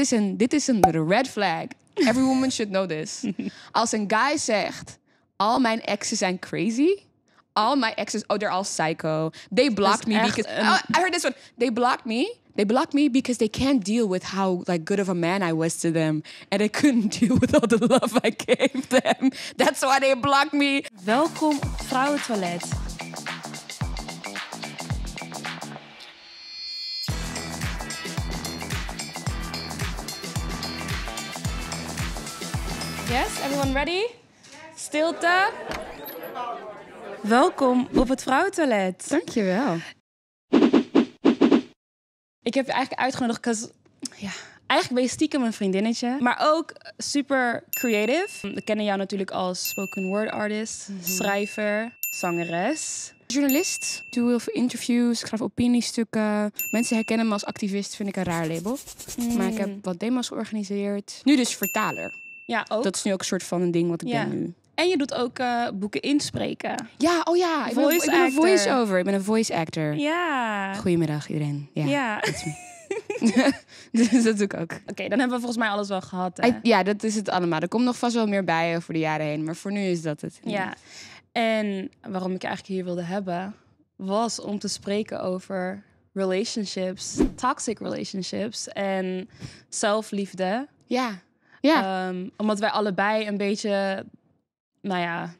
is dit is een red flag. Every woman should know this. Als een guy zegt, al mijn exes zijn crazy. All my exes, oh, they're all psycho. They blocked me because oh, I heard this one. They blocked me. They blocked me because they can't deal with how like good of a man I was to them, and they couldn't deal with all the love I gave them. That's why they blocked me. Welkom op Vrouwentoilet Yes, everyone ready? Stilte. Welkom op het vrouwentoilet. Dankjewel. Ik heb je eigenlijk uitgenodigd, ja, eigenlijk ben je stiekem een vriendinnetje. Maar ook super creative. We kennen jou natuurlijk als spoken word artist, mhm. schrijver, zangeres. Journalist, doe heel veel interviews, schrijf opiniestukken. Mensen herkennen me als activist, vind ik een raar label. Maar ik heb mm. wat demos georganiseerd. Nu dus vertaler. Ja, ook. Dat is nu ook een soort van een ding wat ik ben nu. En je doet ook eh, boeken inspreken. Ja, oh ja. Ik voice ben, een voice-over. Ik ben een voice actor. Ja. Goedemiddag iedereen. Ja. ja. dus dat doe ik ook. Oké, dan hebben we volgens mij alles wel gehad. Eh. Ja, dat is het allemaal. Er komt nog vast wel meer bij over de jaren heen. Maar voor nu is dat het. Ja. En waarom ik eigenlijk hier wilde hebben, was om te spreken over relationships, toxic relationships en zelfliefde. Ja. Ja. Ehm, omdat wij allebei een beetje, nou ja,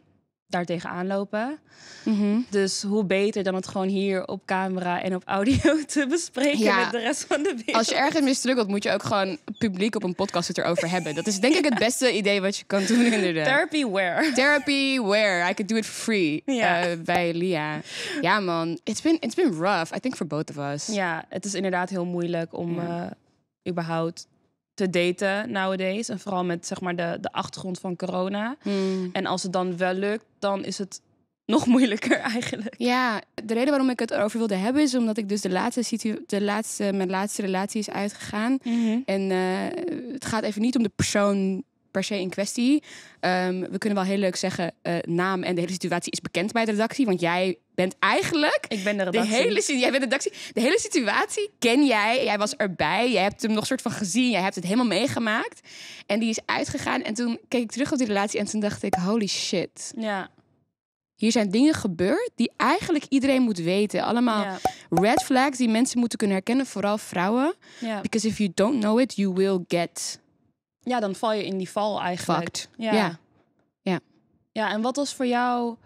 daartegen aanlopen. Mm Dus hoe beter dan het gewoon hier op camera en op audio te bespreken met de rest van de wereld. Als je ergens mislukt moet je ook gewoon publiek op een podcast het erover hebben. Dat is denk ik het beste idee wat je kan doen inderdaad. Therapy where. Therapy where. I could do it for free. Eh, bij Lia. Ja man, it's been, it's been rough. I think for both of us. Ja, het is inderdaad heel moeilijk om eh, überhaupt te daten nowadays. En vooral met zeg maar de, de achtergrond van corona. Hmm. En als het dan wel lukt, dan is het nog moeilijker eigenlijk. Ja, de reden waarom ik het erover wilde hebben is omdat ik dus de laatste, situ de laatste mijn laatste relatie is uitgegaan. Mhm. En eh, het gaat even niet om de persoon per se in kwestie. Ehm, we kunnen wel heel leuk zeggen, eh, naam en de hele situatie is bekend bij de redactie. Want jij bent eigenlijk... Ik ben de redactie. De hele, jij bent de redactie. De hele situatie ken jij. Jij was erbij. Jij hebt hem nog soort van gezien. Jij hebt het helemaal meegemaakt. En die is uitgegaan. En toen keek ik terug op die relatie en toen dacht ik... Holy shit. Ja. Hier zijn dingen gebeurd die eigenlijk iedereen moet weten. Allemaal red flags die mensen moeten kunnen herkennen. Vooral vrouwen. Ja. Because if you don't know it, you will get... Ja, dan val je in die val eigenlijk. ja. Ja. ja. en wat was voor jou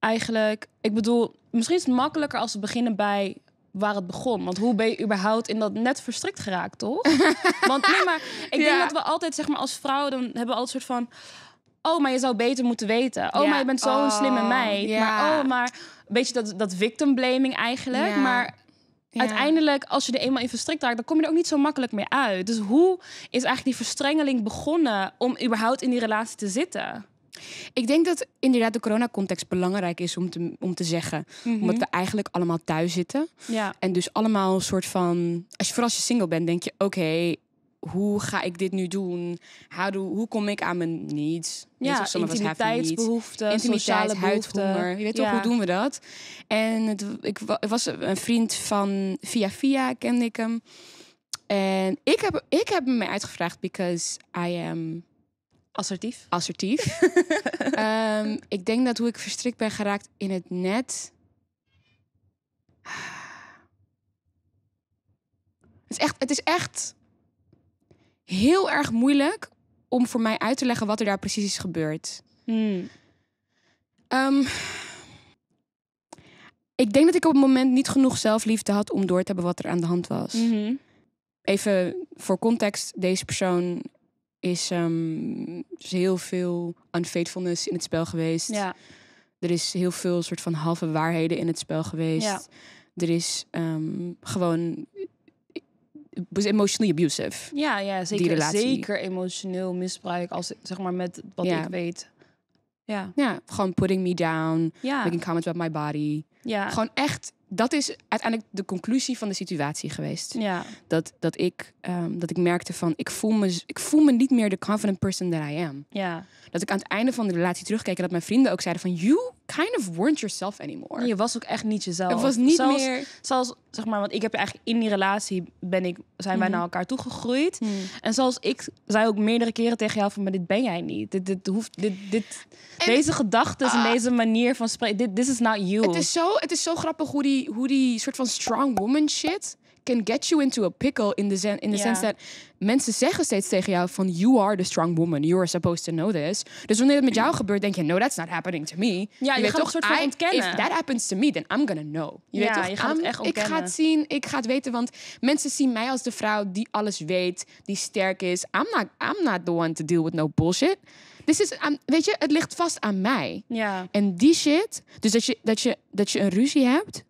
eigenlijk, ik bedoel, misschien is het makkelijker als we beginnen bij waar het begon. Want hoe ben je überhaupt in dat net verstrikt geraakt, toch? Want nee, maar ik denk dat we altijd, zeg maar, als vrouwen, dan hebben we altijd een soort van. Oh, maar je zou beter moeten weten. Oh, maar je bent zo'n oh, slimme meid. Ja. Maar oh, maar een beetje dat, dat victim blaming eigenlijk. Maar Uiteindelijk, als je er eenmaal in verstrikt raakt, dan kom je er ook niet zo makkelijk meer uit. Dus hoe is eigenlijk die verstrengeling begonnen om überhaupt in die relatie te zitten? Ik denk dat inderdaad de coronacontext belangrijk is om te, om te zeggen. Mhm. Omdat we eigenlijk allemaal thuis zitten. Ja. En dus allemaal een soort van. Als je, vooral als je single bent, denk je: oké, hoe ga ik dit nu doen? hoe kom ik aan mijn needs? Ja, intimiteitsbehoeften, intimiteit, huidhonger. Je weet toch, hoe doen we dat? En het, ik, was een vriend van Via Via, kende ik hem. En ik heb, ik heb me uitgevraagd because I am Assertief. Assertief. Ehm, ik denk dat hoe ik verstrikt ben geraakt in het net. Het is echt, het is echt heel erg moeilijk om voor mij uit te leggen wat er daar precies is gebeurd. Hmm. Ehm, ik denk dat ik op het moment niet genoeg zelfliefde had om door te hebben wat er aan de hand was. Mhm. Even voor context, deze persoon is, is ehm, dus heel veel unfaithfulness in het spel geweest. Ja. Er is heel veel soort van halve waarheden in het spel geweest. Ja. Er is ehm, gewoon emotionally abusive. Ja, ja zeker, zeker emotioneel misbruik als zeg maar met wat ik weet. Ja. ja, gewoon putting me down, ja. making comments about my body. Ja. Gewoon echt. Dat is uiteindelijk de conclusie van de situatie geweest. Ja. Dat, dat, ik, ehm, dat ik merkte van, ik voel, me, ik voel me niet meer de confident person that I am. Ja. Dat ik aan het einde van de relatie terugkeek en dat mijn vrienden ook zeiden van, you kind of weren't yourself anymore. Je was ook echt niet jezelf. Het was niet meer... Zoals, zeg maar, want ik heb eigenlijk in die relatie ben ik, zijn wij mhm. naar elkaar toegegroeid. Mhm. En zoals ik zei ook meerdere keren tegen jou van, maar dit ben jij niet. Dit, dit hoeft, dit, dit, deze gedachten en ah. deze manier van spreken, dit, this is not you. Het is zo, het is zo grappig hoe die, hoe die soort van strong woman shit can get you into a pickle in the, in the sense that mensen zeggen steeds tegen jou van you are the strong woman, you are supposed to know this. Dus wanneer het met jou gebeurt, denk je no that's not happening to me. Ja, je, je toch soort van ontkennen. If that happens to me, then I'm gonna know. Je ja, weet toch, je gaat echt ontkennen. Ik ga het zien, ik ga het weten, want mensen zien mij als de vrouw die alles weet, die sterk is. I'm not, I'm not the one to deal with no bullshit. This is, weet je, het ligt vast aan mij. Ja. En die shit, dus dat je, dat, je, dat je een ruzie hebt,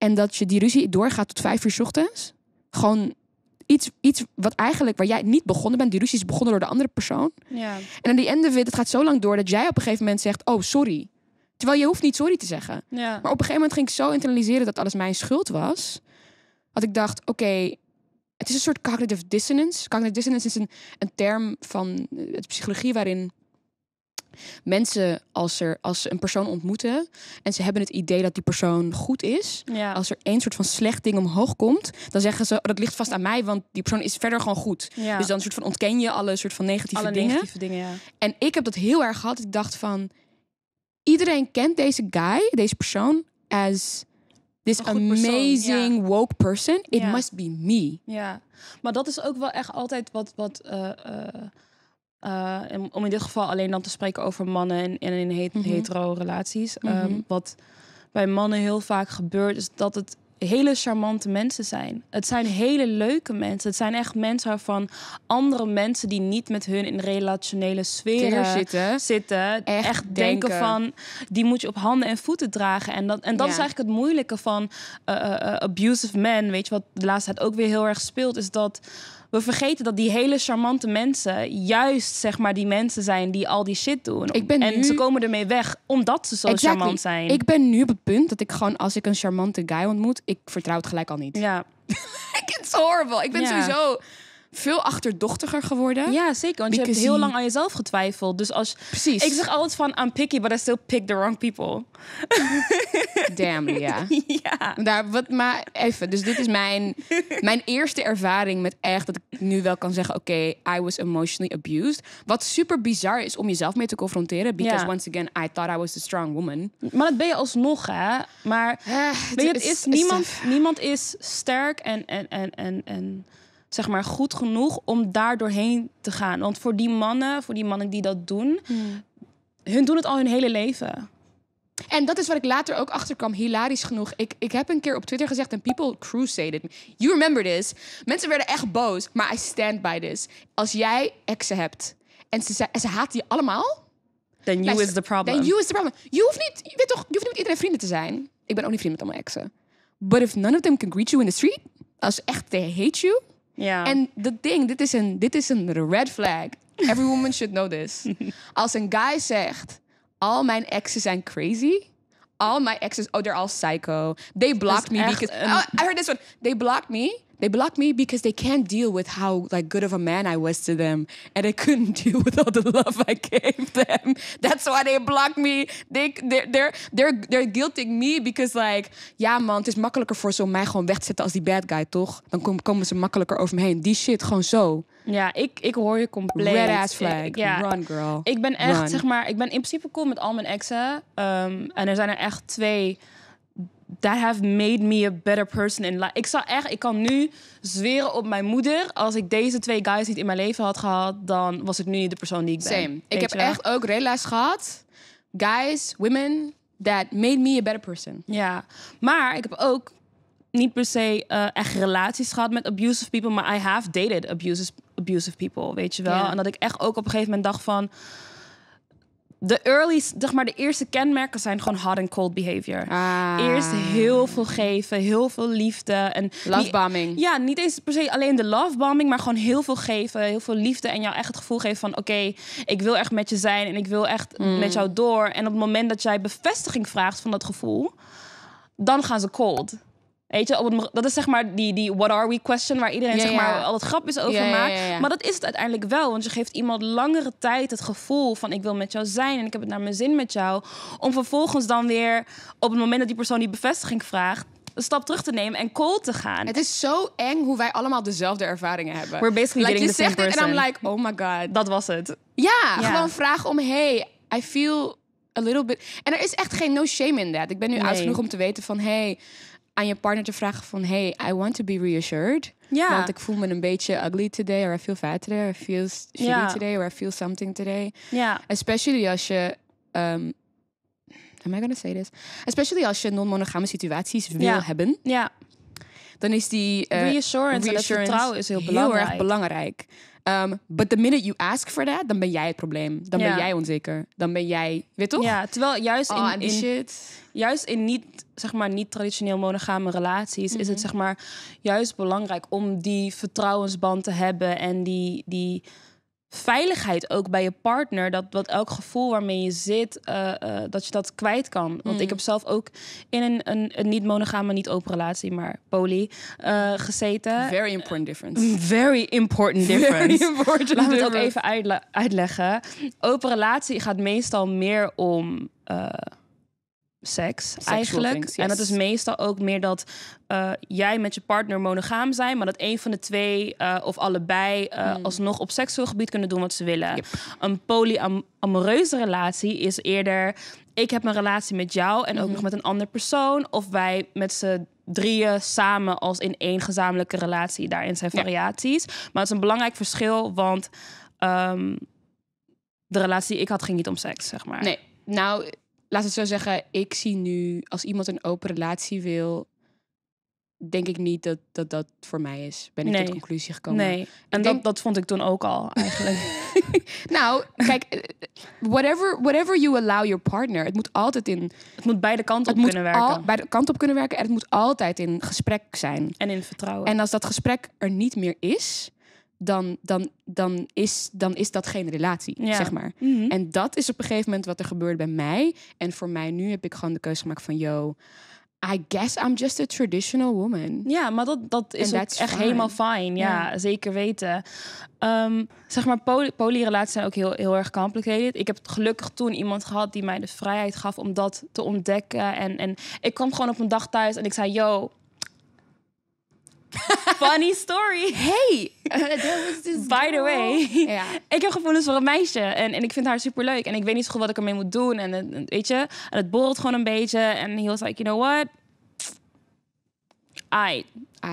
en dat je die ruzie doorgaat tot vijf uur s ochtends. Gewoon iets, iets wat eigenlijk waar jij niet begonnen bent. Die ruzie is begonnen door de andere persoon. Ja. En aan die ende het gaat zo lang door dat jij op een gegeven moment zegt: Oh, sorry. Terwijl je hoeft niet sorry te zeggen. Ja. Maar op een gegeven moment ging ik zo internaliseren dat alles mijn schuld was. Dat ik dacht: Oké, het is een soort cognitive dissonance. Cognitive dissonance is een, een term van de eh, psychologie waarin mensen, als, er, als ze een persoon ontmoeten en ze hebben het idee dat die persoon goed is, ja. als er één soort van slecht ding omhoog komt, dan zeggen ze: oh, dat ligt vast aan mij, want die persoon is verder gewoon goed. Ja. Dus dan soort van ontken je alle soort van negatieve alle dingen. Negatieve dingen ja. En ik heb dat heel erg gehad. Ik dacht van: iedereen kent deze guy, deze persoon, as this amazing woke person. It must be me. Ja, maar dat is ook wel echt altijd wat. wat eh, eh, eh, om in dit geval alleen dan te spreken over mannen en, en in mhm. hetero relaties. Ehm, mhm. wat bij mannen heel vaak gebeurt, is dat het hele charmante mensen zijn. Het zijn hele leuke mensen. Het zijn echt mensen waarvan andere mensen die niet met hun in relationele sfeer zitten, zitten echt, denken. van die moet je op handen en voeten dragen. En dat, en dat is eigenlijk het moeilijke van eh, eh, abusive men. Weet je wat de laatste tijd ook weer heel erg speelt, is dat we vergeten dat die hele charmante mensen juist zeg maar die mensen zijn die al die shit doen. en ze komen ermee weg omdat ze zo charmant zijn. Ik ben nu op het punt dat ik gewoon als ik een charmante guy ontmoet, ik vertrouw het gelijk al niet. Ja. It's horrible. Ik ben sowieso veel achterdochtiger geworden. Ja, zeker. Want je hebt heel lang aan jezelf getwijfeld. Dus als... Precies. Ik zeg altijd van, I'm picky, but I still pick the wrong people. Damn, ja. ja. Daar, wat, maar even, dus dit is mijn, mijn eerste ervaring met echt dat ik nu wel kan zeggen... oké, okay, I was emotionally abused. Wat super bizar is om jezelf mee te confronteren. Because once again, I thought I was a strong woman. Maar dat ben je alsnog, hè? Maar eh, je, het is, niemand, niemand is sterk en... en, en, en, en zeg maar, goed genoeg om daar doorheen te gaan. Want voor die mannen, voor die mannen die dat doen, hmm. hun doen het al hun hele leven. En dat is wat ik later ook achterkwam, hilarisch genoeg. Ik, ik heb een keer op Twitter gezegd, en people crusaded me. You remember this. Mensen werden echt boos, maar I stand by this. Als jij exen hebt en ze, ze haten je allemaal... Then you is the problem. Then you is the problem. Je hoeft niet, je toch, je hoeft niet met iedereen vrienden te zijn. Ik ben ook niet vriend met allemaal exen. But if none of them can greet you in the street, als echt they hate you, ja. En de ding, dit is, een, dit is een red flag. Every woman should know this. Als een guy zegt, all mijn exes zijn crazy. all my exes, oh, they're all psycho. They blocked me. Because, oh, I heard this one. They blocked me they blocked me because they can't deal with how like good of a man I was to them, and I couldn't deal with all the love I gave them. That's why they blocked me. They they're they're they're, they're guilting me because like ja man, het is makkelijker voor zo mij gewoon weg te zetten als die bad guy toch? Dan komen ze makkelijker over me heen. Die shit gewoon zo. Ja, ik, ik hoor je compleet. Red flag. Run girl. Ik ben echt zeg maar, ik ben in principe cool met al mijn exen, ehm, en er zijn er echt twee that have made me a better person in life. Ik zou echt, ik kan nu zweren op mijn moeder. Als ik deze twee guys niet in mijn leven had gehad, dan was ik nu niet de persoon die ik ben. Same. Ik heb echt ook relaties gehad. Guys, women, that made me a better person. Ja, maar ik heb ook niet per se eh, echt relaties gehad met abusive people, maar I have dated abusive, abusive people, weet je wel. En dat ik echt ook op een gegeven moment dacht van de early, zeg maar, de eerste kenmerken zijn gewoon hard and cold behavior. Ah. Eerst heel veel geven, heel veel liefde. En bombing. Niet, ja, niet eens per se alleen de love bombing, maar gewoon heel veel geven, heel veel liefde. En jou echt het gevoel geven van: oké, ik wil echt met je zijn en ik wil echt hmm. met jou door. En op het moment dat jij bevestiging vraagt van dat gevoel, dan gaan ze cold. Weet je, op dat is zeg maar die, die what are we question waar iedereen zeg maar al het grap is over maakt. Maar dat is het uiteindelijk wel, want je geeft iemand langere tijd het gevoel van ik wil met jou zijn en ik heb het naar mijn zin met jou. Om vervolgens dan weer op het moment dat die persoon die bevestiging vraagt, een stap terug te nemen en cold te gaan. Het is zo eng hoe wij allemaal dezelfde ervaringen hebben. We're basically like, je zegt dit en I'm like, oh my god. Dat was het. Ja, gewoon vraag om, hey, I feel a little bit... En er is echt geen no shame in dat. Ik ben nu nee. oud genoeg om te weten van, hey aan je partner te vragen van... hey, I want to be reassured. Ja. Want ik voel me een beetje ugly today, or I feel fat today, or I feel shitty ja. today, or I feel something today. Ja. Especially als je... Um, am I gonna say this? Especially als je non-monogame situaties wil hebben. Ja. Dan is die... Uh, reassurance, en vertrouwen is heel belangrijk. Heel erg belangrijk. Ehm, but the minute you ask for that, dan ben jij het probleem. Dan ben jij onzeker. Dan ben jij, weet toch? Ja, terwijl juist ah, in, juist in niet zeg maar, niet traditioneel monogame relaties, is het mhm. zeg maar, juist belangrijk om die vertrouwensband te hebben en die, die veiligheid ook bij je partner. Dat, dat elk gevoel waarmee je zit, eh, eh, dat je dat kwijt kan. Want ik mhm. heb zelf ook in een, een, een niet-monogame, niet-open relatie, maar poly, eh, gezeten. Very important difference. Very important difference. Laten we het ook even uitleggen. Open relatie gaat meestal meer om seks eigenlijk. En dat is meestal ook meer dat eh, jij met je partner monogaam zijn, maar dat een van de twee eh, of allebei eh, hmm. alsnog op seksueel gebied kunnen doen wat ze willen. Een polyamoreuze relatie is eerder: ik heb een relatie met jou en ook hmm. nog met een andere persoon, of wij met z'n drieën samen als in één gezamenlijke relatie. Daarin zijn variaties. Maar het is een belangrijk verschil, want ehm, de relatie ik had ging niet om seks, zeg maar. Nee. Nou, laat het zo zeggen, ik zie nu, als iemand een open relatie wil, denk ik niet dat dat, voor mij is. Ben ik tot conclusie gekomen. Nee, en dat, dat vond ik toen ook al eigenlijk. nou, kijk, whatever, whatever you allow your partner, het moet altijd in... Het moet beide kanten op kunnen werken. Al, beide kanten op kunnen werken en het moet altijd in gesprek zijn. En in vertrouwen. En als dat gesprek er niet meer is, dan, dan, dan, is, dan is dat geen relatie, zeg maar. Mhm. En dat is op een gegeven moment wat er gebeurde bij mij. En voor mij nu heb ik gewoon de keuze gemaakt van... yo, I guess I'm just a traditional woman. Ja, maar dat, dat is ook echt helemaal fijn. Ja, zeker weten. Ehm, zeg maar, poly, polyrelaties zijn ook heel, heel erg complicated. Ik heb gelukkig toen iemand gehad die mij de vrijheid gaf om dat te ontdekken. En, en ik kwam gewoon op een dag thuis en ik zei... yo, Funny story. Hey, uh, was By the way. Ja. Ik heb gevoelens voor een meisje. En, en ik vind haar superleuk. En ik weet niet zo goed wat ik ermee moet doen. En, en weet je, en het borrelt gewoon een beetje. En hij was like, you know what? I.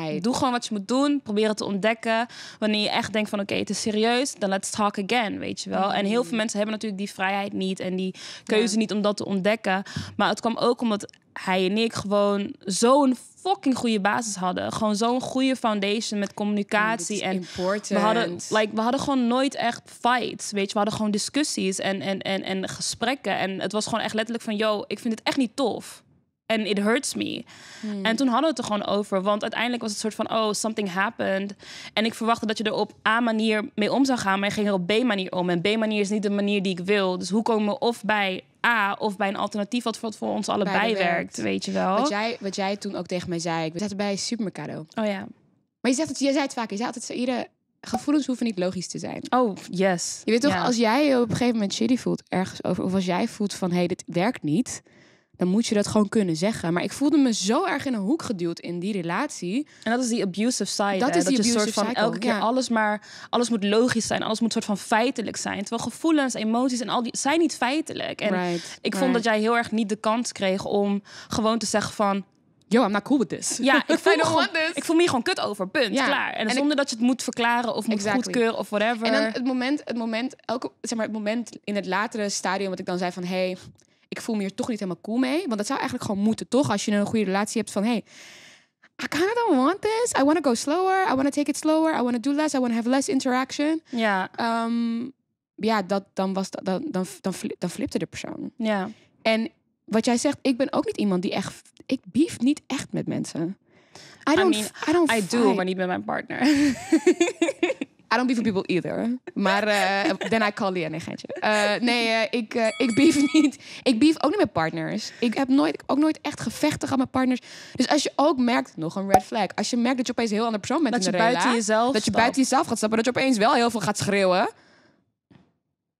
I. Doe gewoon wat je moet doen. Probeer het te ontdekken. Wanneer je echt denkt van oké, het is serieus, dan let's talk again, weet je wel. En heel veel mm. mensen hebben natuurlijk die vrijheid niet en die keuze niet om dat te ontdekken. Maar het kwam ook omdat hij en ik gewoon zo'n fucking goede basis hadden. Gewoon zo'n goede foundation met communicatie. en important. we hadden, like, we hadden gewoon nooit echt fights. Weet je, we hadden gewoon discussies en, en, en, en gesprekken. En het was gewoon echt letterlijk van: yo, ik vind het echt niet tof en it hurts me. Hmm. En toen hadden we het er gewoon over. Want uiteindelijk was het soort van, oh, something happened. En ik verwachtte dat je er op A-manier mee om zou gaan. Maar je ging er op B-manier om. En B-manier is niet de manier die ik wil. Dus hoe komen we of bij A of bij een alternatief... wat voor, ons allebei werkt. weet je wel. Wat jij, wat jij toen ook tegen mij zei. Ik zat bij Supermercado. Oh ja. Maar je zegt het, je zei het vaak. Je zei altijd, iedere gevoelens hoeven niet logisch te zijn. Oh, yes. Je weet toch, als jij je op een gegeven moment shitty voelt ergens over... of als jij voelt van, hé, hey, dit werkt niet dan moet je dat gewoon kunnen zeggen. Maar ik voelde me zo erg in een hoek geduwd in die relatie. En dat is die abusive side. Dat is die dat soort van elke keer alles maar alles moet logisch zijn, alles moet soort van feitelijk zijn. Terwijl gevoelens, emoties en al die zijn niet feitelijk. En ik vond dat jij heel erg niet de kans kreeg om gewoon te zeggen van Yo, I'm not cool with this. Ja, ik voel, me, gewoon, ik voel me hier gewoon kut over. Punt. Ja. Klaar. En, zonder dat je het moet verklaren of moet goedkeuren of whatever. En dan het moment, het moment, elke, zeg maar, het moment in het latere stadium, wat ik dan zei van, hey, ik voel me hier toch niet helemaal cool mee. Want dat zou eigenlijk gewoon moeten, toch? Als je een goede relatie hebt van, hey, I kind of don't want this. I want to go slower. I want to take it slower. I want to do less. I want to have less interaction. Ja. Ehm, ja, dat, dan, was dat, dan, dan, dan, dan flipte de persoon. Ja. En wat jij zegt, ik ben ook niet iemand die echt... Ik beef niet echt met mensen. I don't, I, mean, I don't I do, maar niet met mijn partner. I don't beef with people either. Maar uh, then I call the eh, Nee, nee, eh, ik, ik beef niet. Ik beef ook niet met partners. Ik heb nooit, ook nooit echt gevechten aan mijn partners. Dus als je ook merkt, nog een red flag. Als je merkt dat je opeens een heel ander persoon bent dat je buiten jezelf Dat je buiten jezelf gaat stappen. Dat je opeens wel heel veel gaat schreeuwen.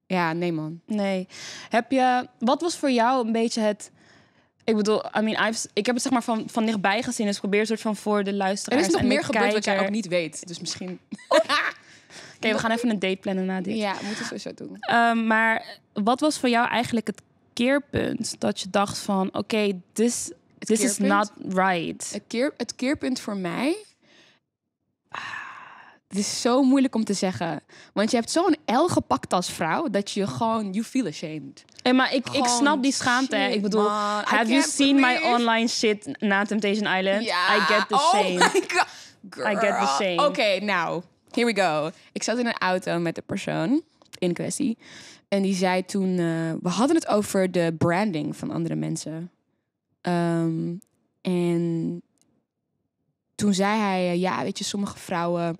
Ja, nee man. Nee. Heb je, wat was voor jou een beetje het... Ik bedoel, I mean, ik heb het zeg maar van, van dichtbij gezien. Dus probeer een soort van voor de luisteraars. Er is nog en meer gebeurd wat jij ook niet weet. Dus misschien. Oh, Oké, we gaan even een date plannen na dit. Ja, moeten we zo doen. Ehm, maar wat was voor jou eigenlijk het keerpunt dat je dacht van... Oké, this, this is not right. Het, keer, het keerpunt voor mij... het ah, is zo moeilijk om te zeggen. Want je hebt zo'n L gepakt als vrouw dat je gewoon, you feel ashamed. Hey, eh, maar ik, ik snap die schaamte. ik bedoel, have you seen my online shit na Temptation Island? I get the oh shame. I get the shame. Oké, okay, nou. Here we go. Ik zat in een auto met de persoon in kwestie. En die zei toen... Eh, we hadden het over de branding van andere mensen. Ehm, en toen zei hij... Eh, ja, weet je, sommige vrouwen...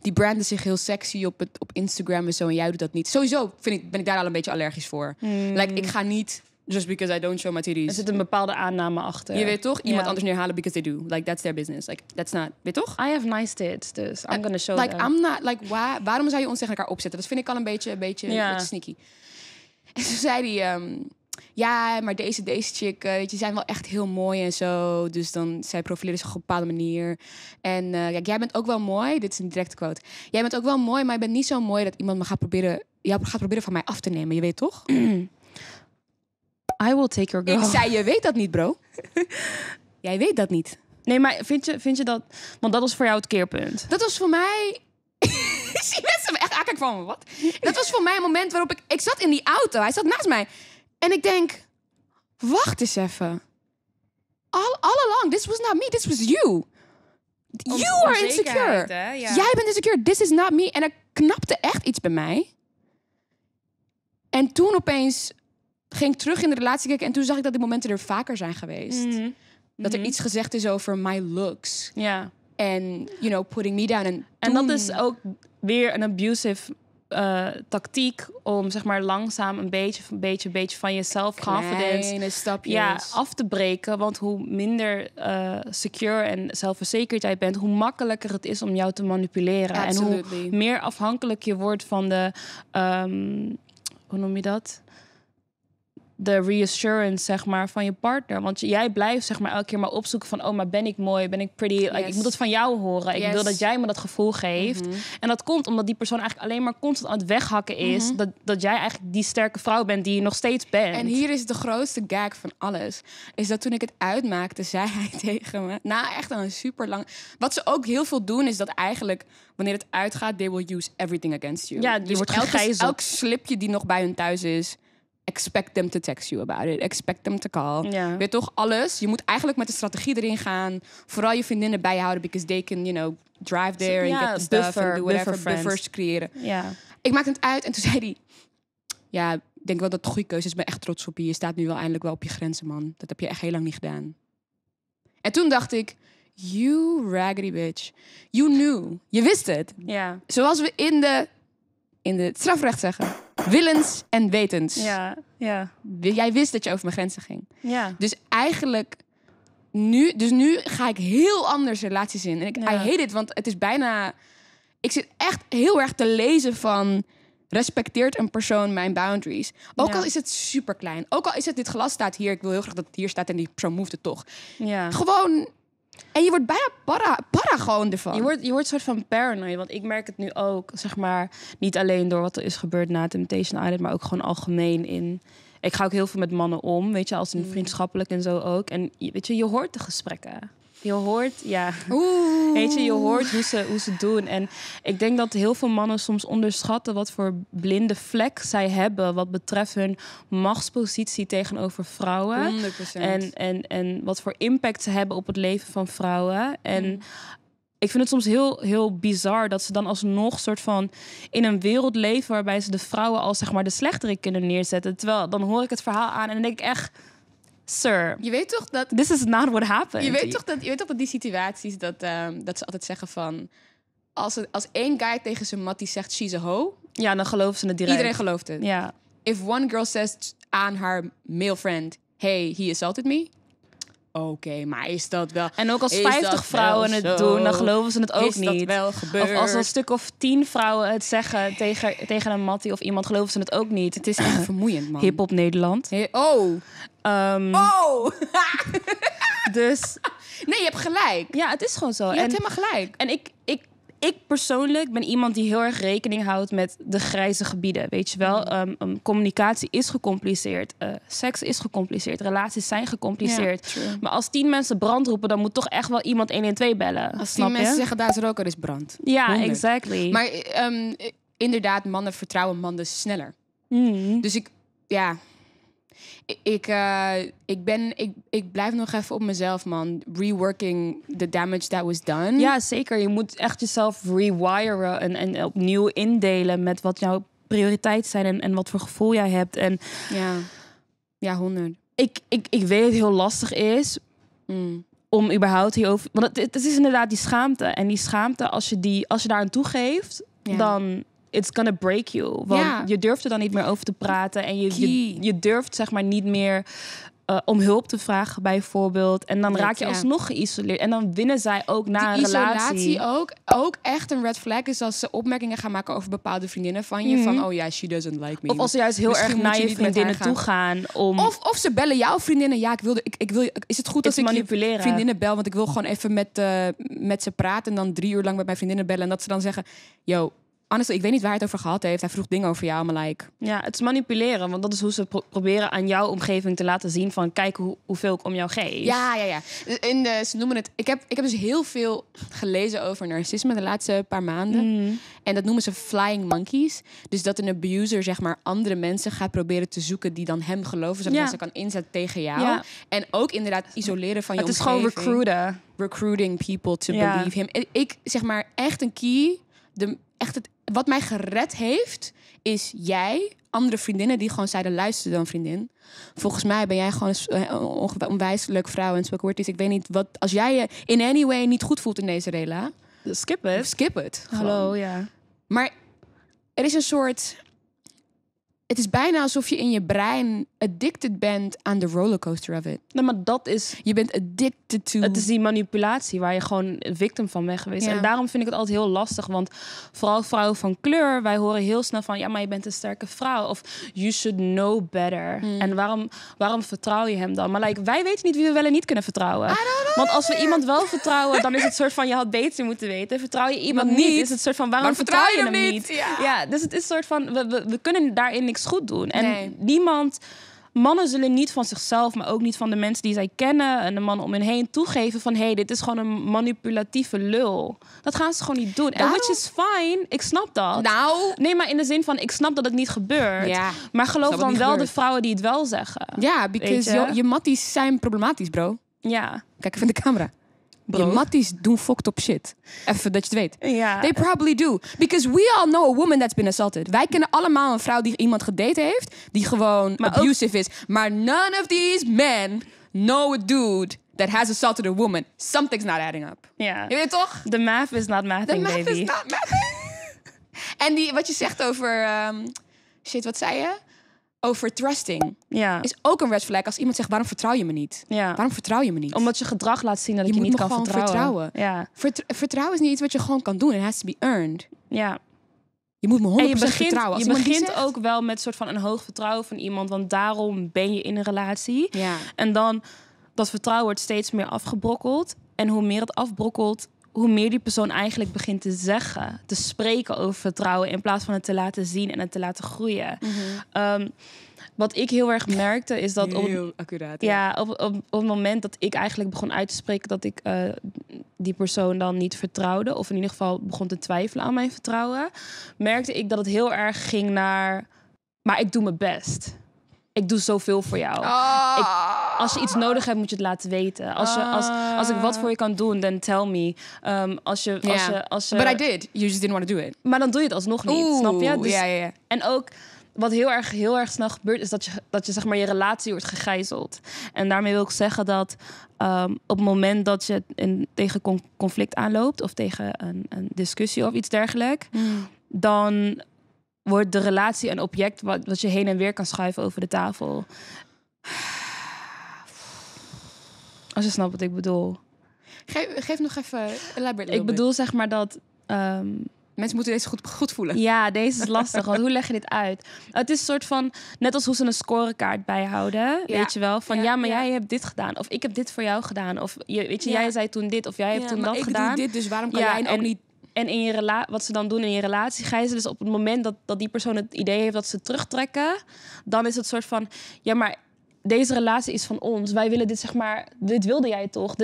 Die branden zich heel sexy op, het, op Instagram en zo. En jij doet dat niet. Sowieso vind ik, ben ik daar al een beetje allergisch voor. Hmm. Like, ik ga niet just because I don't show my titties. Er zit een bepaalde aanname achter. Je weet toch? Iemand anders neerhalen because they do. Like, that's their business. Like, that's not... Weet toch? I have nice tits, dus I'm gonna show like, I'm not... Like, wa waarom zou je ons tegen elkaar opzetten? Dat vind ik al een beetje, een beetje, een beetje sneaky. En toen zei hij... Ehm, ja, maar deze, deze chick, uh, weet je, zijn wel echt heel mooi en zo. Dus dan, zij profileren zich op een bepaalde manier. En eh, kijk, jij bent ook wel mooi. Dit is een directe quote. Jij bent ook wel mooi, maar je bent niet zo mooi dat iemand me gaat proberen, jou gaat proberen van mij af te nemen. Je weet toch? I will take your girl. Ik zei, je weet dat niet, bro. Jij weet dat niet. Nee, maar vind je, vind je dat... Want dat was voor jou het keerpunt. Dat was voor mij... Ik zie mensen echt aankijken van, wat? Dat was voor mij een moment waarop ik... Ik zat in die auto, hij zat naast mij. En ik denk, wacht eens even. All, all along, this was not me, this was you. You are insecure. Jij bent insecure, this is not me. En er knapte echt iets bij mij. En toen opeens ging ik terug in de relatie kijken en toen zag ik dat die momenten er vaker zijn geweest. Mhm. Dat er mhm. iets gezegd is over my looks. Ja. En, you know, putting me down. En, en dat is ook weer een abusive eh, tactiek om zeg maar langzaam een beetje, een beetje, een beetje van je self-confidence stapjes. af te breken. Want hoe minder eh, secure en zelfverzekerd jij bent, hoe makkelijker het is om jou te manipuleren. En hoe meer afhankelijk je wordt van de. Ehm, hoe noem je dat? de reassurance, zeg maar, van je partner. Want jij blijft, zeg maar, elke keer maar opzoeken van... oh, maar ben ik mooi, ben ik pretty? Like, Ik moet het van jou horen. Ik wil dat jij me dat gevoel geeft. Mhm. En dat komt omdat die persoon eigenlijk alleen maar constant aan het weghakken is... Mhm. dat, dat jij eigenlijk die sterke vrouw bent die je nog steeds bent. En hier is de grootste gag van alles. Is dat toen ik het uitmaakte, zei hij tegen me... nou, echt een super lang... Wat ze ook heel veel doen, is dat eigenlijk... wanneer het uitgaat, they will use everything against you. Ja, dus wordt Elk slipje die nog bij hun thuis is expect them to text you about it. Expect them to call. Yeah. Weet toch, alles. Je moet eigenlijk met de strategie erin gaan. Vooral je vriendinnen bijhouden. Because they can, you know, drive there and yeah, get the stuff and do whatever. Buffer buffers creëren. Ja. Ik maakte het uit en toen zei hij... Ja, ik denk wel dat het goede keuze is. ben echt trots op je. Je staat nu wel eindelijk wel op je grenzen, man. Dat heb je echt heel lang niet gedaan. En toen dacht ik... You raggedy bitch. You knew. Je wist het. Ja. Zoals we in de, in de strafrecht zeggen willens en wetens. Ja, ja. Jij wist dat je over mijn grenzen ging. Ja. Dus eigenlijk nu, dus nu ga ik heel anders relaties in. En ik, ja. I hate want het is bijna... Ik zit echt heel erg te lezen van... Respecteert een persoon mijn boundaries? Ook al is het super klein. Ook al is het dit glas staat hier. Ik wil heel graag dat het hier staat en die persoon moeft het toch. Ja. Gewoon en je wordt bijna para, paragoon ervan. Je wordt, je wordt een soort van paranoid. Want ik merk het nu ook, zeg maar, niet alleen door wat er is gebeurd na Temptation Island, maar ook gewoon algemeen in. Ik ga ook heel veel met mannen om, weet je, als in mm. vriendschappelijk en zo ook. En weet je, je hoort de gesprekken je hoort, ja. Oeh. Weet je, je hoort hoe ze, hoe ze doen. En ik denk dat heel veel mannen soms onderschatten wat voor blinde vlek zij hebben. wat betreft hun machtspositie tegenover vrouwen. 100%. En, en, en wat voor impact ze hebben op het leven van vrouwen. En. Hmm. ik vind het soms heel, heel bizar dat ze dan alsnog soort van in een wereld leven waarbij ze de vrouwen als zeg maar de slechterik kunnen neerzetten. Terwijl dan hoor ik het verhaal aan en dan denk ik echt, sir. Je weet toch dat. This is not what happened. Je weet toch dat, je weet toch dat die situaties dat, ehm, dat ze altijd zeggen van. Als, als één guy tegen zijn mattie zegt she's a hoe. Ja, dan geloven ze het direct. Iedereen gelooft het. Ja. If one girl says aan haar male friend, hey, he assaulted me oké, maar is dat wel... En ook als 50 vrouwen het doen, dan geloven ze het ook niet. Is dat wel gebeurd? Of als een stuk of 10 vrouwen het zeggen tegen, tegen een mattie of iemand, geloven ze het ook niet. Het is ah, echt vermoeiend, man. Hip-hop Nederland. oh! Ehm, oh! dus... Nee, je hebt gelijk. Ja, het is gewoon zo. Je hebt helemaal gelijk. En ik, ik ik persoonlijk ben iemand die heel erg rekening houdt met de grijze gebieden. Weet je wel, mm. ehm, ehm, communicatie is gecompliceerd. Eh, seks is gecompliceerd. Relaties zijn gecompliceerd. maar als tien mensen brand roepen, dan moet toch echt wel iemand 112 bellen. Als tien mensen zeggen, daar is rook, is brand. Ja, exact. exactly. Maar ehm, inderdaad, mannen vertrouwen mannen sneller. Mm. Dus ik, ja, ik, eh, ik, ben, ik, ik blijf nog even op mezelf, man. Reworking the damage that was done. Ja, zeker. Je moet echt jezelf rewiren en, en opnieuw indelen met wat jouw prioriteiten zijn en, en wat voor gevoel jij hebt. En ja, ja honderd. Ik, ik, ik weet dat het heel lastig is. Mm. om überhaupt hierover. Want het, het, is inderdaad die schaamte. En die schaamte, als je, die, als je daar aan toegeeft, ja. dan it's gonna break you. Want je durft er dan niet meer over te praten. En je, je, durft zeg maar niet meer eh, om hulp te vragen, bijvoorbeeld. En dan raak je alsnog geïsoleerd. En dan winnen zij ook na Die een relatie. Isolatie ook, ook echt een red flag is als ze opmerkingen gaan maken over bepaalde vriendinnen van je. Van mhm. oh ja, she doesn't like me. Of als ze juist heel erg naar je, vriendinnen toe gaan. Om... Of, of ze bellen jouw vriendinnen. Ja, ik wilde. Ik, ik wil, is het goed als ik je vriendinnen bel? Want ik wil gewoon even met, eh, met ze praten. En dan drie uur lang met mijn vriendinnen bellen. En dat ze dan zeggen: Yo, honestly, ik weet niet waar hij het over gehad heeft. Hij vroeg dingen over jou, maar like... Ja, het is manipuleren. Want dat is hoe ze proberen aan jouw omgeving te laten zien... van kijk hoeveel ik om jou geef. Ja, ja, ja. ze noemen het... Ik heb, ik heb dus heel veel gelezen over narcisme de laatste paar maanden. Mm. En dat noemen ze flying monkeys. Dus dat een abuser, zeg maar, andere mensen gaat proberen te zoeken... die dan hem geloven, zodat ja. ze kan inzetten tegen jou. En ook inderdaad isoleren van je omgeving. Het is gewoon recruiten. Recruiting people to believe him. Ik, zeg maar, echt een key... De, echt het wat mij gered heeft, is jij, andere vriendinnen die gewoon zeiden: luister dan, vriendin. Volgens mij ben jij gewoon een eh, onwijs leuke vrouw en Dus Ik weet niet wat. Als jij je in any way niet goed voelt in deze rela, skip het. Skip het. Hallo, ja. Maar er is een soort het is bijna alsof je in je brein addicted bent aan de rollercoaster of it. Nee, maar dat is. Je bent addicted to. Het is die manipulatie waar je gewoon victim van bent geweest. En daarom vind ik het altijd heel lastig, want vooral vrouwen van kleur, wij horen heel snel van ja, maar je bent een sterke vrouw of you should know better. Hmm. En waarom, waarom vertrouw je hem dan? Maar like, wij weten niet wie we wel en niet kunnen vertrouwen. Want als we iemand wel vertrouwen, dan is het soort van je had beter moeten weten. Vertrouw je iemand niet, is het soort van waarom vertrouw, je hem niet? Ja. dus het is soort van we, we, we kunnen daarin niks goed doen. En niemand mannen zullen niet van zichzelf, maar ook niet van de mensen die zij kennen en de mannen om hen heen toegeven van hé, hey, dit is gewoon een manipulatieve lul. Dat gaan ze gewoon niet doen. En which is fine, ik snap dat. Nou. Nee, maar in de zin van ik snap dat het niet gebeurt. Ja, maar geloof dan wel de vrouwen die het wel zeggen. Ja, because je? je matties zijn problematisch, bro. Ja. Kijk even in de camera. Bro. Je doen fucked up shit. Even dat je het weet. Ja. They probably do. Because we all know a woman that's been assaulted. Wij kennen allemaal een vrouw die iemand gedate heeft. Die gewoon maar abusive is. Maar none of these men know a dude that has assaulted a woman. Something's not adding up. Ja. Je weet toch? The math is not mathing, The math is not mathing. en die, wat je zegt over... Ehm, shit, wat zei je? over Ja. Is ook een red flag als iemand zegt: waarom vertrouw je me niet? Ja. Waarom vertrouw je me niet? Omdat je gedrag laat zien dat je ik je niet kan vertrouwen. vertrouwen. Ja. vertrouwen is niet iets wat je gewoon kan doen. It has to be earned. Ja. Je moet me 100% je begint, vertrouwen. je begint ook wel met een soort van een hoog vertrouwen van iemand, want daarom ben je in een relatie. Ja. En dan dat vertrouwen wordt steeds meer afgebrokkeld. En hoe meer het afbrokkelt, hoe meer die persoon eigenlijk begint te zeggen, te spreken over vertrouwen, in plaats van het te laten zien en het te laten groeien. Mhm. Ehm, wat ik heel erg merkte is dat. Op, accuraat. Ja, op, op, op, het moment dat ik eigenlijk begon uit te spreken dat ik eh, die persoon dan niet vertrouwde, of in ieder geval begon te twijfelen aan mijn vertrouwen, merkte ik dat het heel erg ging naar. Maar ik doe mijn best ik doe zoveel voor jou. Ik, ah. als je iets nodig hebt, moet je het laten weten. Als, je, als, ah. als ik wat voor je kan doen, dan tell me. Um, als je, als je, als je, But I did. You just didn't want to do it. Maar dan doe je het alsnog niet, snap je? Dus, En ook wat heel erg, heel erg snel gebeurt, is dat je, dat je zeg maar je relatie wordt gegijzeld. En daarmee wil ik zeggen dat ehm, op het moment dat je in, tegen conflict aanloopt of tegen een, een discussie of iets dergelijks, mm. dan wordt de relatie een object wat, wat je heen en weer kan schuiven over de tafel. Als je snapt wat ik bedoel. Geef, nog even elaborate. Ik bedoel zeg maar dat. Um, Mensen moeten deze goed, goed voelen. Ja, deze is lastig. want hoe leg je dit uit? Het is een soort van, net als hoe ze een scorekaart bijhouden. Weet je wel? Van ja, maar jij hebt dit gedaan. Of ik heb dit voor jou gedaan. Of je, weet je, jij zei toen dit. Of jij hebt toen maar dat ik gedaan. Doe dit, dus waarom kan jij nou ook niet en in je rela wat ze dan doen in je relatie, ga ze dus op het moment dat, dat die persoon het idee heeft dat ze terugtrekken, dan is het soort van, ja, maar deze relatie is van ons. Wij willen dit, zeg maar, dit wilde jij toch?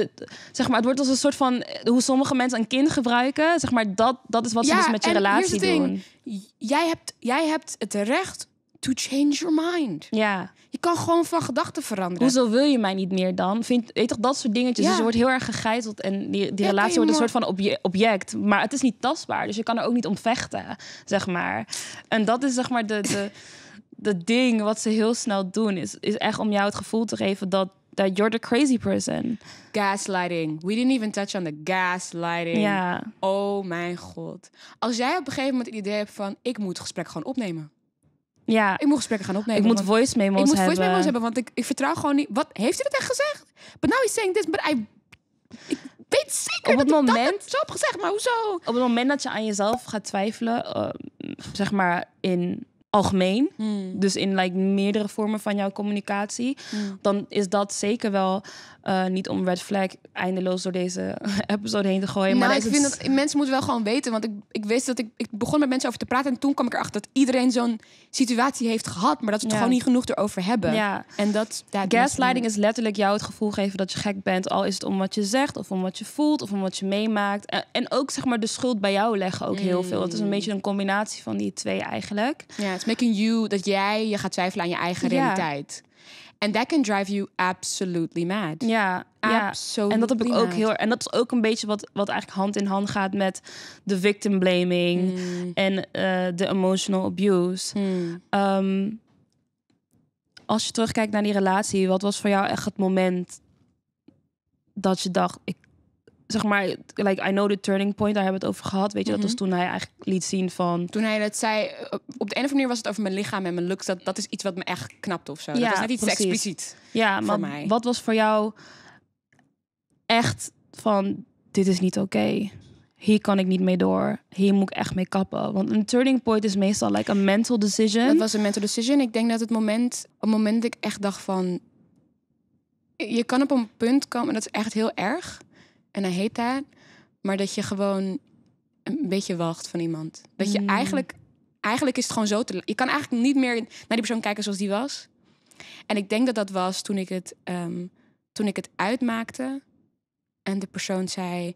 zeg maar, het wordt als een soort van, eh, hoe sommige mensen een kind gebruiken, zeg maar, dat, dat is wat ze dus met je relatie doen. Jij hebt, jij hebt het recht to change your mind. Ja. Je kan gewoon van gedachten veranderen. Hoezo wil je mij niet meer dan? Vind, weet toch, dat soort dingetjes. Ja. Dus je wordt heel erg gegeiteld en die, die relatie wordt een soort van object. Maar het is niet tastbaar, dus je kan er ook niet om vechten, zeg maar. En dat is zeg maar de, de, ding wat ze heel snel doen. Is, is echt om jou het gevoel te geven dat dat you're the crazy person. Gaslighting. We didn't even touch on the gaslighting. Ja. Oh mijn god. Als jij op een gegeven moment het idee hebt van... ik moet het gesprek gewoon opnemen. Ja. Ik moet gesprekken gaan opnemen. Ik moet voice memos hebben. Ik moet voice memos hebben, want ik, ik vertrouw gewoon niet. Wat heeft hij dat echt gezegd? But now he's saying this, but I. Ik weet zeker op het dat moment, dat zo heb gezegd, maar hoezo? Op het moment dat je aan jezelf gaat twijfelen, eh, zeg maar in algemeen, hmm. dus in like, meerdere vormen van jouw communicatie, hmm. dan is dat zeker wel eh, niet om red flag eindeloos door deze episode heen te gooien. maar nou, ik vind het... dat mensen moeten wel gewoon weten, want ik, ik wist dat ik, ik begon met mensen over te praten en toen kwam ik erachter dat iedereen zo'n situatie heeft gehad, maar dat we het gewoon niet genoeg erover hebben. Ja. En dat gaslighting is letterlijk jou het gevoel geven dat je gek bent, al is het om wat je zegt of om wat je voelt of om wat je meemaakt. En, ook zeg maar de schuld bij jou leggen ook heel hmm. veel. Het is een beetje een combinatie van die twee eigenlijk. Ja, making you, dat jij je gaat twijfelen aan je eigen realiteit. En that can drive you absolutely mad. Ja, absoluut. En dat heb ik ook heel En dat is ook een beetje wat, wat eigenlijk hand in hand gaat met de victim blaming hmm. en eh, de emotional abuse. Hmm. Ehm, als je terugkijkt naar die relatie, wat was voor jou echt het moment dat je dacht: ik zeg maar, like I know the turning point, daar hebben we het over gehad. Weet je, dat was mhm. toen hij eigenlijk liet zien van. Toen hij dat zei, op de een of andere manier was het over mijn lichaam en mijn looks. Dat, dat is iets wat me echt knapte of zo. Ja, dat is net iets precies. expliciet. Ja, maar mij. wat was voor jou echt van: dit is niet oké. Hier kan ik niet mee door. Hier moet ik echt mee kappen. Want een turning point is meestal like een mental decision. Dat was een mental decision. Ik denk dat het moment, op het moment dat ik echt dacht van, je kan op een punt komen, dat is echt heel erg. En hij heet dat, Maar dat je gewoon een beetje wacht van iemand. Dat je hmm. eigenlijk, eigenlijk is het gewoon zo te. Je kan eigenlijk niet meer naar die persoon kijken zoals die was. En ik denk dat dat was toen ik het, ehm, toen ik het uitmaakte. En de persoon zei: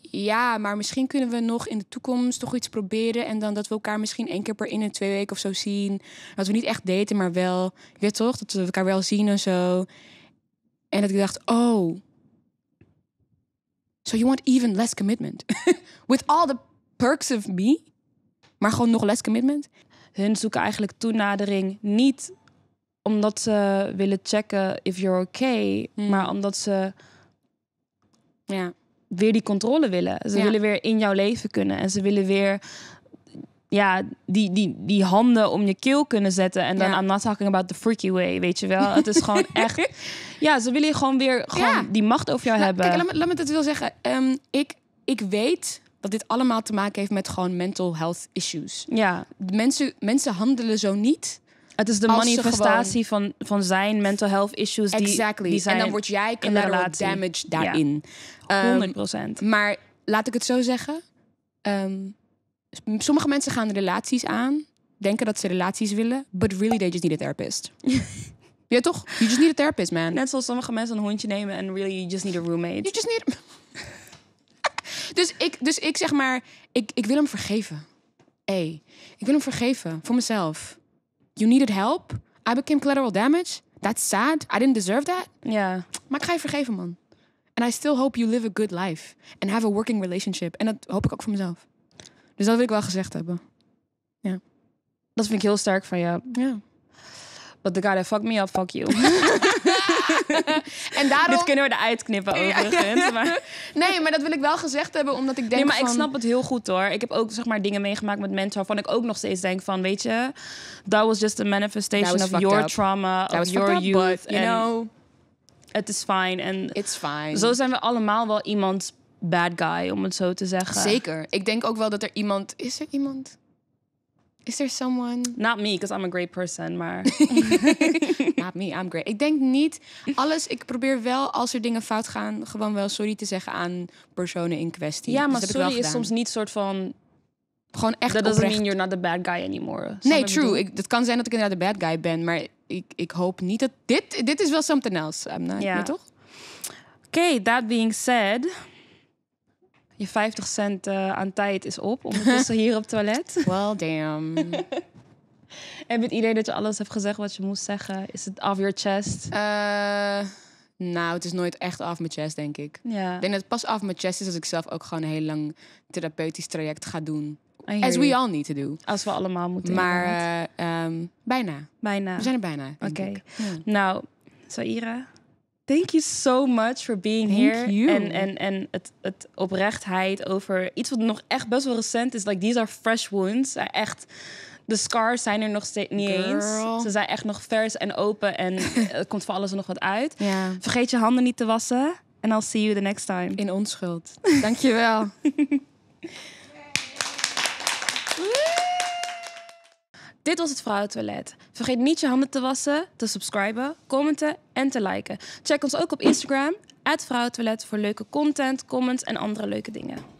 Ja, maar misschien kunnen we nog in de toekomst toch iets proberen. En dan dat we elkaar misschien één keer per in en twee weken of zo zien. Dat we niet echt daten, maar wel, weet toch, dat we elkaar wel zien en zo. En dat ik dacht: Oh So you want even less commitment. With all the perks of me, maar gewoon nog less commitment. Hun zoeken eigenlijk toenadering niet omdat ze willen checken if you're okay, hmm. maar omdat ze ja. weer die controle willen. Ze willen weer in jouw leven kunnen en ze willen weer ja, die, die, die handen om je keel kunnen zetten. En dan, I'm not talking about the freaky way, weet je wel. Het is gewoon echt... Ja, ze willen gewoon weer gewoon die macht over jou nou, hebben. Kijk, laat me, laat me dat wel zeggen. Ehm, ik, ik weet dat dit allemaal te maken heeft met gewoon mental health issues. Ja. Mensen, mensen handelen zo niet. Het is de manifestatie van, van zijn mental health issues. Die, Die zijn en dan word jij collateral damage daarin. Ja. Ehm, 100%. maar laat ik het zo zeggen. Ehm, sommige mensen gaan relaties aan, denken dat ze relaties willen, but really they just need a therapist. ja, toch? You just need a therapist, man. Net zoals sommige mensen een hondje nemen en really you just need a roommate. You just need. dus, ik, dus ik zeg maar, ik, ik wil hem vergeven. Hey, ik wil hem vergeven voor mezelf. You needed help. I became collateral damage. That's sad. I didn't deserve that. Ja. Maar ik ga je vergeven, man. And I still hope you live a good life and have a working relationship. En dat hoop ik ook voor mezelf. Dus dat wil ik wel gezegd hebben. Ja. Dat vind ik heel sterk van jou. Ja. But the guy that fuck me up, fuck you. en daarom... Dit kunnen we eruit knippen overigens. Maar... nee, maar dat wil ik wel gezegd hebben, omdat ik denk Nee, maar ik snap het heel goed hoor. Ik heb ook zeg maar dingen meegemaakt met mensen waarvan ik ook nog steeds denk van... Weet je, that was just a manifestation of your trauma, of your youth. But, you know, het is fine. En It's fine. Zo zijn we allemaal wel iemand bad guy, om het zo te zeggen. Zeker. Ik denk ook wel dat er iemand... Is er iemand... Is er someone? Not me, because I'm a great person, maar. Not me, I'm great. Ik denk niet alles. Ik probeer wel, als er dingen fout gaan, gewoon wel sorry te zeggen aan personen in kwestie. Ja, dus maar dus sorry is soms niet soort van. Gewoon echt. Dat doesn't mean you're not the bad guy anymore. nee, true. Ik, het kan zijn dat ik inderdaad de bad guy ben, maar ik, ik hoop niet dat. Dit, dit is wel something else. Ja. toch? Oké, okay, that being said je 50 cent eh, aan tijd is op. Ondertussen hier op toilet. Well, damn. En met het idee dat je alles hebt gezegd wat je moest zeggen? Is het off your chest? Eh, nou, het is nooit echt af mijn chest, denk ik. Ja. Ik denk dat het pas af mijn chest is als ik zelf ook gewoon een heel lang therapeutisch traject ga doen. As we all need to do. Als we allemaal moeten. Maar eh, ehm, bijna. Bijna. We zijn er bijna. Oké. Nou, Saira, Thank you so much for being Thank here. You. En, en, en het, het oprechtheid over iets wat nog echt best wel recent is. Like, these are fresh wounds. Echt, de scars zijn er nog steeds niet eens. Ze zijn echt nog vers en open. En het eh, komt voor alles en nog wat uit. Vergeet je handen niet te wassen. En I'll see you the next time. In onschuld. Dankjewel. Dit was het Vrouwentoilet. Vergeet niet je handen te wassen, te subscriben, commenten en te liken. Check ons ook op Instagram, het Vrouwentoilet, voor leuke content, comments en andere leuke dingen.